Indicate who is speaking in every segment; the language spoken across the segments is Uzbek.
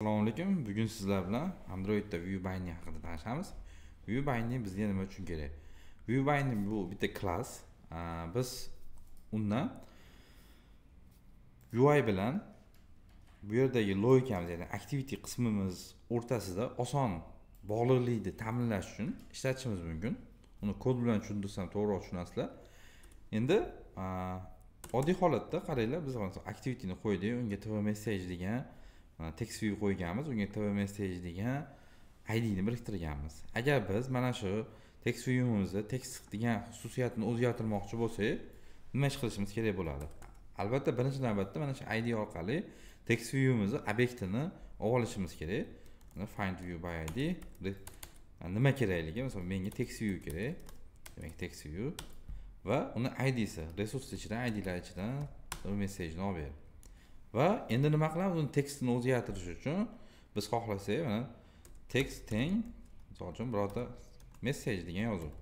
Speaker 1: assalomu alaykum bugun sizlar bilan androidda viewbinding haqida tanishamiz viewbinding bizga nima uchun kerak viewbinding bu bitta klass biz undan ui bilan bu yerdagi loyikamiz ya'ni activity qismimiz o'rtasida oson bog'liqlikni ta'minlash uchun ishlatishimiz mumkin uni kod bilan tushuntirsam to'g'riroq tushunasizlar endi oddiy holatda qaranglar biz activityni qo'ydik unga tv message degan view qo'yganmiz unga tv message degan idni biriktirganmiz agar biz mana shu tekst viewimizni tekst degan xususiyatini o'zgartirmoqchi bo'lsak nima ish qilishimiz kerak bo'ladi albatta birinchi navbatda mana shu id orqali text viewimizni obyektini olib olishimiz kerak find view by id nima kerakligi masalan menga text view kerak demak text view va uni idsi resurs ichidan idlar ichidan messejni olib ber va endi nima qilamiz uni tekstini o'zgartirish uchun biz xohlasak mana text teng misol uchun birorta message degan yozuv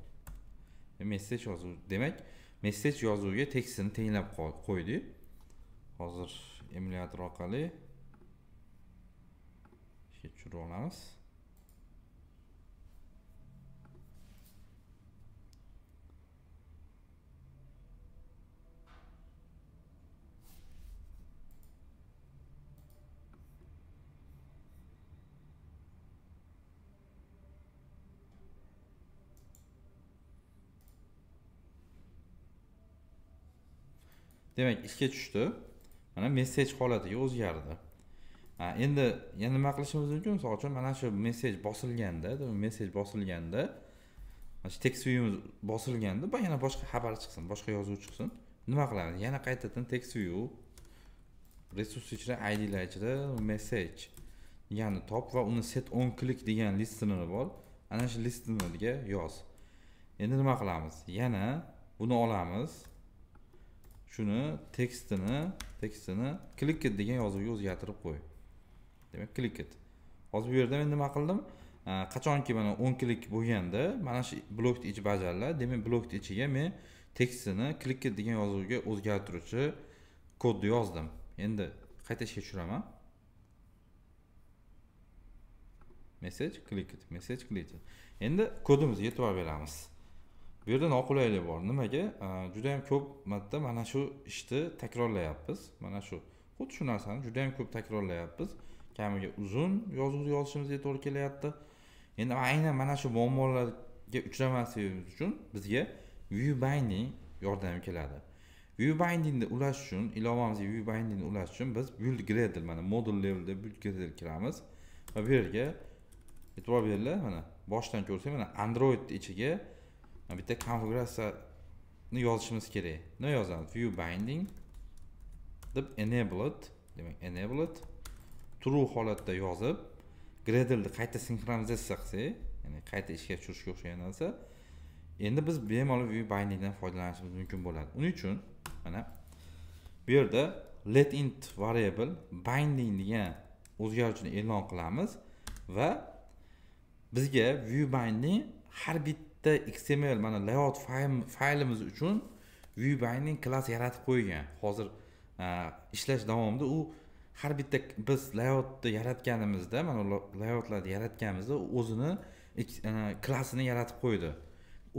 Speaker 1: e, messej yozuv demak messej yozuviga tekstini tenglab qo'ydik hozir emulyator orqali tushirib olamiz demak ishga tushdi mana messej holatiga o'zgardi endi yana nima qilishimiz mumkin misol uchun mana shu messej bosilganda mesaj bosilganda mana shu tekst viewimiz bosilganda yana boshqa xabar chiqsin boshqa yozuv chiqsin nima qilamiz yana qaytadan tekst view resurs ID ile ichida mesaj. ya'ni top va uni set on click degan listinini bor ana shu listinga yoz endi nima qilamiz yana buni olamiz shuni tekstini tekstini clicket degan yozuvga o'zgartirib qo'y demak clicket hozir bu yerda men nima qildim qachonki mana o'n klik bo'lganda mana shu blokni ichi bajariladi demak blokni ichiga men tekstini clicket degan yozuvga o'zgartiruvchi kodni yozdim endi qayta ishga tushiraman message clicket message clicket endi kodimizga e'tibor beramiz bu yerda noqulaylik bor nimaga juda yam ko'p marta mana shu ishni takrorlayapmiz mana shu xuddi shu narsani juda yam ko'p takrorlayapmiz kamiga uzun yozuv yozishimizga to'g'ri kelyapti endi aynan mana shu muammolarga uchramasligimiz uchun bizga view binding yordam keladi view bindingni ulash uchun ilovamizga view bindingni ulash uchun biz build gradle mana modul levelda build gradle kiramiz va bu yerga e'tibor beringlar mana boshidan ko'rsak mana android ichiga bitta konfiguratsiyani yozishimiz kerak nima yozamiz view binding deb enabled demak enabled true holatda yozib gradlni qayta sinxronizatsiya qilsak ya'ni qayta ishga tushirishga o'xshagan narsa endi biz bemalol view bindingdan foydalanishimiz mumkin bo'ladi uning uchun mana bu yerda let int variable binding degan o'zgaruvchini e'lon qilamiz va bizga view binding har bitta bitta xml mana layout faylimiz uchun view binding klass yaratib qo'ygan hozir e, ishlash davomida u har bitta biz layoutni yaratganimizda mana layoutlarni yaratganimizda o'zini e, klassini yaratib qo'ydi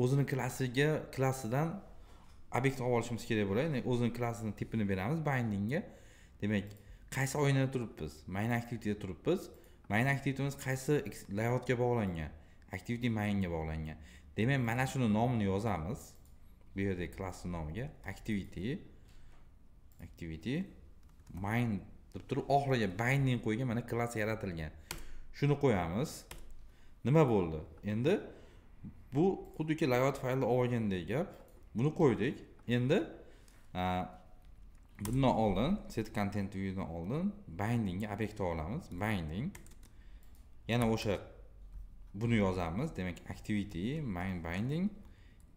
Speaker 1: o'zini klassiga klassidan obyekt olib olishimiz kerak bo'ladi ya'ni o'zini klassini tipini beramiz bindingga demak qaysi oynada turibmiz main activityda turibmiz main activitymiz qaysi layoutga bog'langan activity mainga bog'langan demak mana shuni nomini yozamiz bu yerdagi klassni nomiga activity activity mind deb turib oxiriga binding qo'ygan mana klass yaratilgan shuni qo'yamiz nima bo'ldi endi bu xuddiki layout faylni olib olgandek gap buni qo'ydik endi bundan oldin set content viewdan oldin bindingga obyekt olamiz binding yana o'sha buni yozamiz demak activity main binding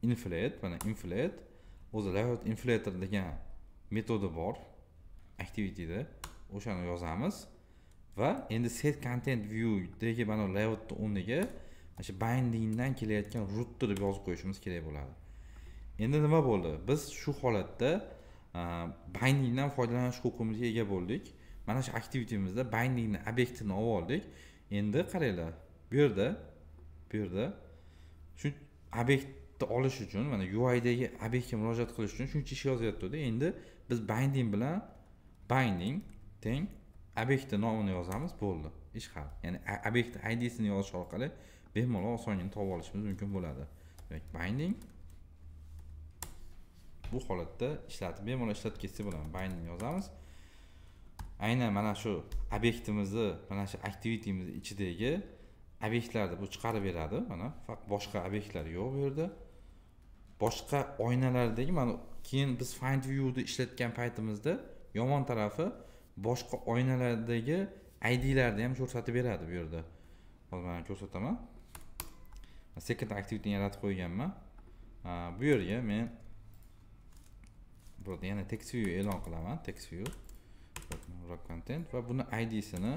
Speaker 1: inflate mana inflate o'zi layout inflator degan metodi bor activityda o'shani yozamiz va endi set content view degi mana layoutni o'rniga mana shu bindingdan kelayotgan rootni deb yozib qo'yishimiz kerak bo'ladi endi nima bo'ldi biz shu holatda bindingdan foydalanish huquqimizga ega bo'ldik mana shu aktivitimizda bindingni obyektini olib oldik endi qaranglar bu yerda bu yerda shu obyektni olish uchun mana uidagi obyektga murojaat qilish uchun shuncha ish yozyaptida endi biz binding bilan binding teng obyektni nomini yozamiz bo'ldi ish hal ya'ni obyektni idsini yozish orqali bemalol osongina topib olishimiz mumkin bo'ladi demak binding bu holatda ishlatib bemalol ishlatib ketsak bo'ladi binding yozamiz aynan mana shu obyektimizni mana shu activitymizni ichidagi obyektlarni bu chiqarib beradi mana faqat boshqa obyektlar yo'q bu yerda boshqa oynalardagi mana keyin biz find viewni ishlatgan paytimizda yomon tarafi boshqa oynalardagi idlarni ham ko'rsatib beradi bu yerda hozir mana ko'rsataman second activityni yaratib qo'yganman bu yerga men yana text view e'lon qilaman text view content va buni idsini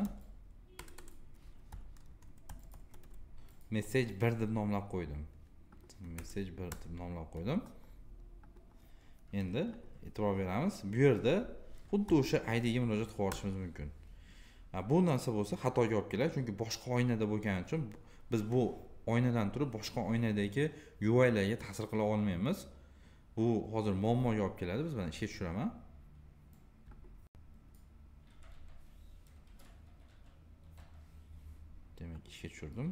Speaker 1: message bir deb nomlab qo'ydim message bir deb nomlab qo'ydim endi e'tibor beramiz bu yerda xuddi o'sha idga murojaat qilib yuborishimiz mumkin bu narsa bo'lsa xatoga olib keladi chunki boshqa oynada bo'lgani uchun biz bu oynadan turib boshqa oynadagi uilarga ta'sir qila olmaymiz bu hozir muammoga olib keladi biz mana ishga tushiraman demak ishga tushirdim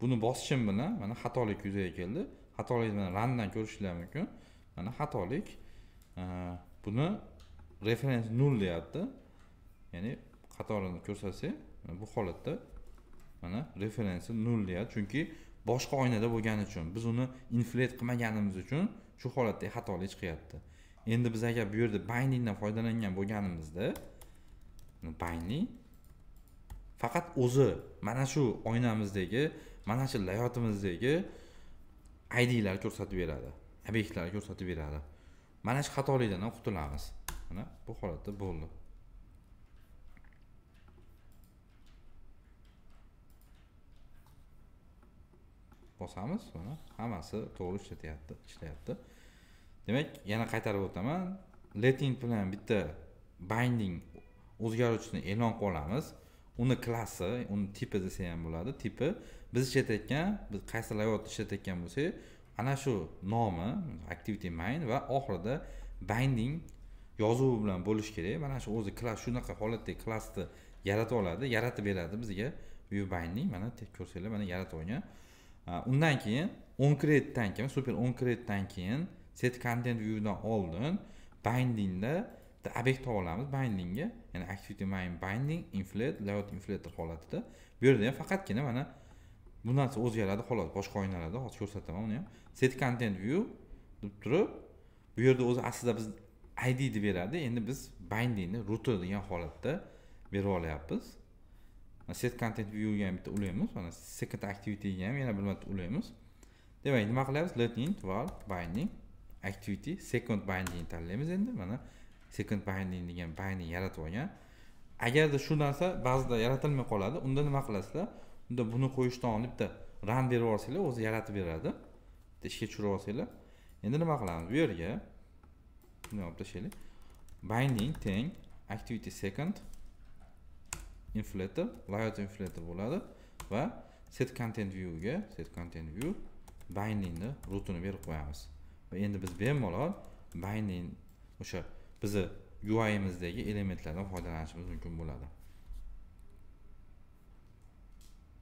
Speaker 1: buni bosishim bilan mana xatolik yuzaga keldi xatolikni mana randan ko'rishinglar mumkin mana xatolik e, buni referens nul deyapti ya'ni qatorini ko'rsatsak bu holatda mana referensi nul deyapti chunki boshqa oynada bo'lgani uchun biz uni inflate qilmaganimiz uchun shu holatda xatolik chiqyapti endi biz agar bu yerda bindingdan foydalangan bo'lganimizda binding faqat o'zi mana shu oynamizdagi mana shu hayotimizdagi idlar ko'rsatib beradi obyektlar ko'rsatib beradi mana shu xatolikdan ham qutulamiz mana bu holatda bo'ldi bosamiz mana hammasi to'g'ri ishlatyapti ishlayapti demak yana qaytarib o'taman letin bilan bitta binding o'zgaruvchini e'lon qilib olamiz uni klassi uni tipi desa ham bo'ladi tipi biz ishlatayotgan biz qaysi layout ishlatayotgan bo'lsak ana shu nomi activity main va oxirida binding yozuvi bilan bo'lishi kerak mana shu o'zi klass shunaqa holatdagi klassni yarata oladi yaratib beradi bizga view binding mana ko'rsanglar mana yaratib olgan undan keyin on creditdan keyin super on creditdan keyin set content viewdan oldin bindingda bitta obyekt olib olamiz bindingga ya'ni activity main binding inflate layout inflator holatida bu yerda ham faqatgina mana bu narsa o'zgaradi xolos boshqa oynalarda hozir ko'rsataman uni ham set content view deb turib bu yerda o'zi aslida biz id ni beradi endi biz bindingni ruti degan holatda berib olyapmiz set content viewga ham bitta ulaymiz mana second activityga ham yana bir marta ulaymiz demak nima qilyapmiz let int var binding activity second binding tanlaymiz endi mana second binding degan binding yaratib olgan agarda shu narsa ba'zida yaratilmay qoladi unda nima qilasizlar unda buni qo'yishdan olib bitta ran berib yuborsanglar o'zi yaratib beradi bitta ishga tushirib yuborsanglar endi nima qilamiz bu yerga buni olib tashlaylik binding teng activity second inflator layout inflator bo'ladi va set content view ga set content view bindingni rutini berib qo'yamiz va endi biz bemalol binding o'sha bizni guayimizdagi elementlardan foydalanishimiz mumkin bo'ladi